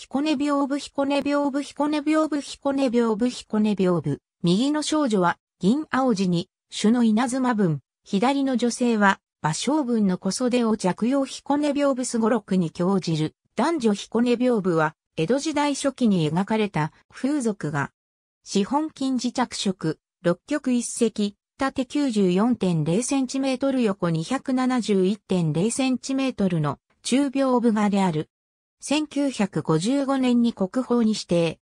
彦根屏風彦根屏風彦根屏風彦根屏風彦根屏風。右の少女は銀青地に、主の稲妻文。左の女性は、芭蕉文の小袖を着用彦根屏風すごろくに興じる。男女彦根屏風は、江戸時代初期に描かれた風俗が、資本金自着色、六曲一石、縦 94.0cm 横 271.0cm の中屏風画である。1955年に国宝に指定。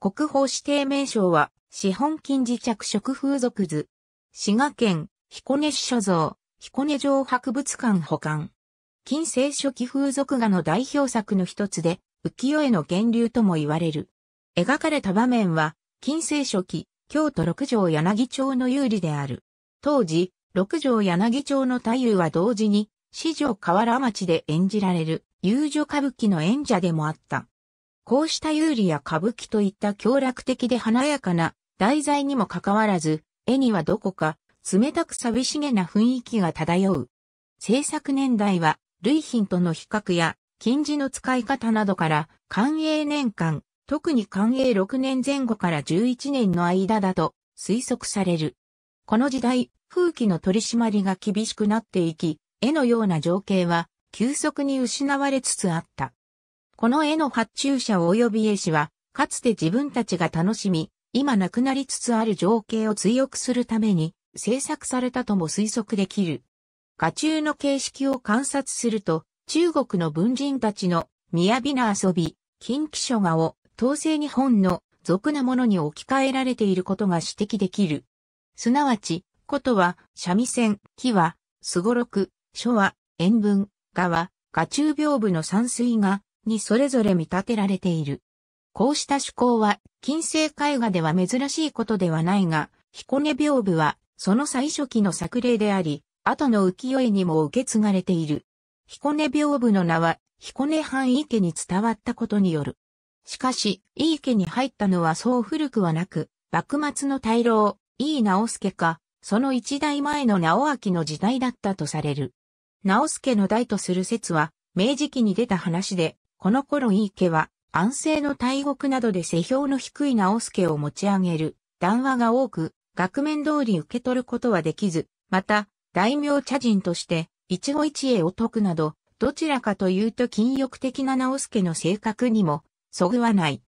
国宝指定名称は、資本金自着色風俗図。滋賀県、彦根市所蔵、彦根城博物館保管。近世初期風俗画の代表作の一つで、浮世絵の源流とも言われる。描かれた場面は、近世初期、京都六条柳町の有利である。当時、六条柳町の太夫は同時に、四条河原町で演じられる。遊女歌舞伎の演者でもあった。こうした有利や歌舞伎といった強楽的で華やかな題材にもかかわらず、絵にはどこか冷たく寂しげな雰囲気が漂う。制作年代は、類品との比較や、金字の使い方などから、寛永年間、特に寛永6年前後から11年の間だと推測される。この時代、風紀の取り締まりが厳しくなっていき、絵のような情景は急速に失われつつあった。この絵の発注者及び絵師は、かつて自分たちが楽しみ、今なくなりつつある情景を追憶するために制作されたとも推測できる。画中の形式を観察すると、中国の文人たちの雅な遊び、近畿書画を統制日本の俗なものに置き換えられていることが指摘できる。すなわち、ことは、三味線、木は、すごろく、書は、演文、果は、下中屏風の山水画にそれぞれ見立てられている。こうした趣向は、近世絵画では珍しいことではないが、彦根屏風は、その最初期の作例であり、後の浮世絵にも受け継がれている。彦根屏風の名は、彦根藩池に伝わったことによる。しかし、井家に入ったのはそう古くはなく、幕末の大老、井伊直助か、その一代前の直明の時代だったとされる。直助の代とする説は、明治期に出た話で、この頃井伊家は、安政の大獄などで世評の低い直助を持ち上げる談話が多く、額面通り受け取ることはできず、また、大名茶人として、一期一会を解くなど、どちらかというと禁欲的な直助の性格にも、そぐわない。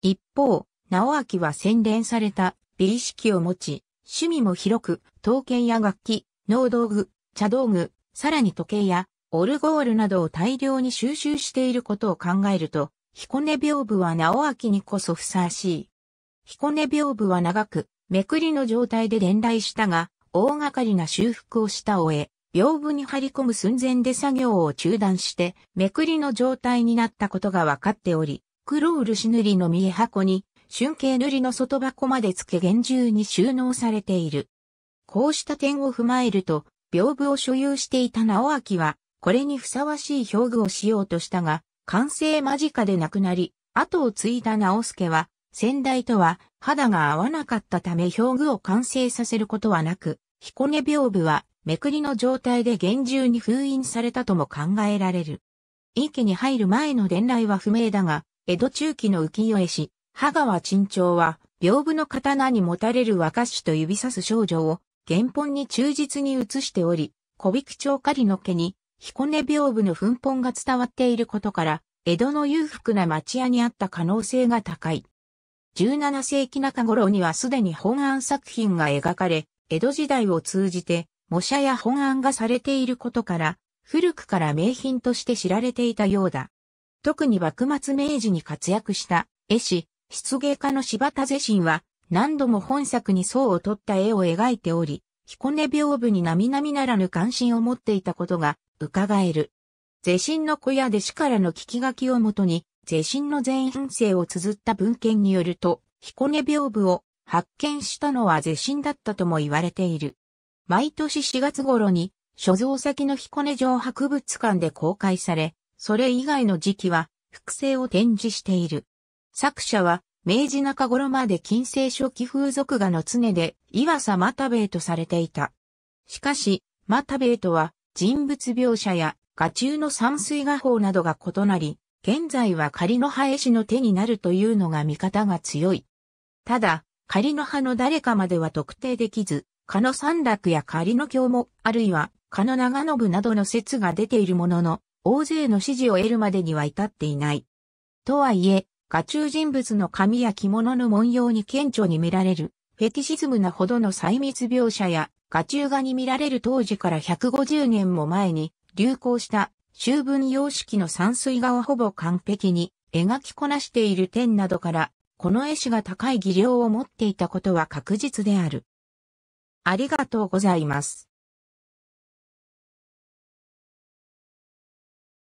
一方、直明は洗練された美意識を持ち、趣味も広く、刀剣や楽器、農道具、茶道具、さらに時計やオルゴールなどを大量に収集していることを考えると、彦根屏風は直明にこそふさわしい。彦根屏風は長く、めくりの状態で伝来したが、大掛かりな修復をした終え、屏風に張り込む寸前で作業を中断して、めくりの状態になったことが分かっており、黒漆塗りの見え箱に、春景塗りの外箱まで付け厳重に収納されている。こうした点を踏まえると、屏風を所有していた直明は、これにふさわしい表具をしようとしたが、完成間近で亡くなり、後を継いだ直助は、先代とは肌が合わなかったため表具を完成させることはなく、彦根屏風はめくりの状態で厳重に封印されたとも考えられる。井気に入る前の伝来は不明だが、江戸中期の浮世絵師、羽川珍長は、屏風の刀に持たれる若子と指さす少女を、原本に忠実に写しており、小引町狩野家に彦根屏風の噴本が伝わっていることから、江戸の裕福な町屋にあった可能性が高い。17世紀中頃にはすでに本案作品が描かれ、江戸時代を通じて模写や本案がされていることから、古くから名品として知られていたようだ。特に幕末明治に活躍した絵師、湿芸家の柴田是心は、何度も本作に層を取った絵を描いており、彦根屏風に並々ならぬ関心を持っていたことが伺える。是神の小屋弟子からの聞き書きをもとに、是神の全編生を綴った文献によると、彦根屏風を発見したのは是神だったとも言われている。毎年4月頃に、所蔵先の彦根城博物館で公開され、それ以外の時期は、複製を展示している。作者は、明治中頃まで近世初期風俗画の常で岩佐又兵衛とされていた。しかし、又兵衛とは人物描写や画中の山水画法などが異なり、現在は仮の葉絵師の手になるというのが見方が強い。ただ、仮の葉の誰かまでは特定できず、蚊の三楽や仮の京も、あるいは蚊の長信などの説が出ているものの、大勢の支持を得るまでには至っていない。とはいえ、画中人物の髪や着物の文様に顕著に見られる、フェティシズムなほどの細密描写や、画中画に見られる当時から150年も前に流行した修文様式の山水画をほぼ完璧に描きこなしている点などから、この絵師が高い技量を持っていたことは確実である。ありがとうございます。